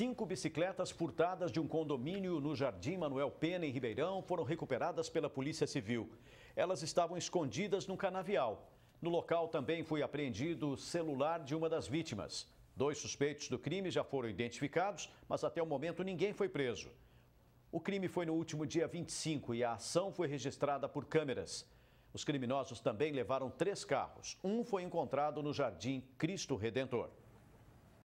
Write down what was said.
Cinco bicicletas furtadas de um condomínio no Jardim Manuel Pena, em Ribeirão, foram recuperadas pela Polícia Civil. Elas estavam escondidas num canavial. No local também foi apreendido o celular de uma das vítimas. Dois suspeitos do crime já foram identificados, mas até o momento ninguém foi preso. O crime foi no último dia 25 e a ação foi registrada por câmeras. Os criminosos também levaram três carros. Um foi encontrado no Jardim Cristo Redentor.